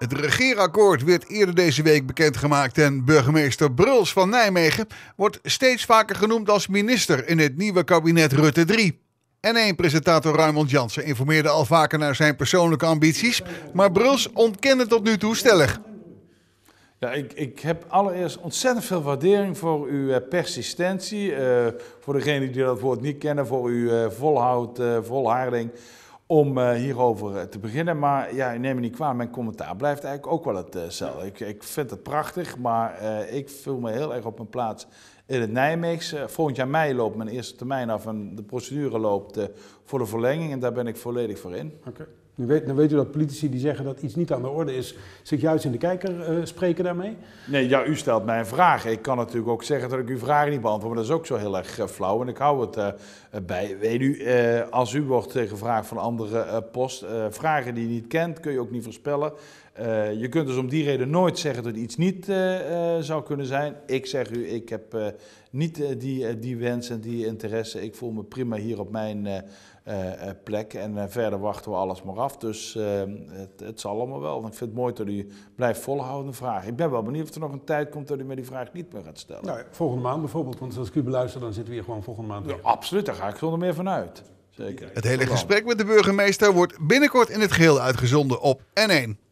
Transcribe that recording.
Het regeerakkoord werd eerder deze week bekendgemaakt en burgemeester Bruls van Nijmegen wordt steeds vaker genoemd als minister in het nieuwe kabinet Rutte 3. En één presentator Ruimond Jansen informeerde al vaker naar zijn persoonlijke ambities, maar Bruls ontkende tot nu toe stellig. Ja, ik, ik heb allereerst ontzettend veel waardering voor uw eh, persistentie. Eh, voor degenen die dat woord niet kennen, voor uw eh, volhoud, uh, volharding om eh, hierover eh, te beginnen. Maar ja, neem me niet kwaad, mijn commentaar blijft eigenlijk ook wel hetzelfde. Ik, ik vind het prachtig, maar eh, ik voel me heel erg op mijn plaats in het Nijmeegse. Volgend jaar mei loopt mijn eerste termijn af en de procedure loopt eh, voor de verlenging en daar ben ik volledig voor in. Oké. Nu weet, dan weet u dat politici die zeggen dat iets niet aan de orde is, zich juist in de kijker eh, spreken daarmee? Nee, ja, u stelt mij een vraag. Ik kan natuurlijk ook zeggen dat ik uw vragen niet beantwoord, maar dat is ook zo heel erg eh, flauw en ik hou het bij. Weet u, als u wordt gevraagd van andere post, vragen die u niet kent, kun je ook niet voorspellen. je kunt dus om die reden nooit zeggen dat iets niet zou kunnen zijn. Ik zeg u, ik heb niet eh, die, eh, die wens en die interesse. Ik voel me prima hier op mijn eh, plek. En verder wachten we alles maar af. Dus ehm, het, het, zal allemaal wel. Ik vind het mooi dat u blijft volhouden vraag. Ik ben wel benieuwd of er nog een tijd komt dat u me die vraag niet meer gaat stellen. Nou, volgende maand bijvoorbeeld. Want als ik u beluister, dan zitten we hier gewoon volgende maand. Ja, absoluut, daar ga ik zonder meer vanuit. Zeker. Het hele gesprek met de burgemeester wordt binnenkort in het geheel uitgezonden op N1.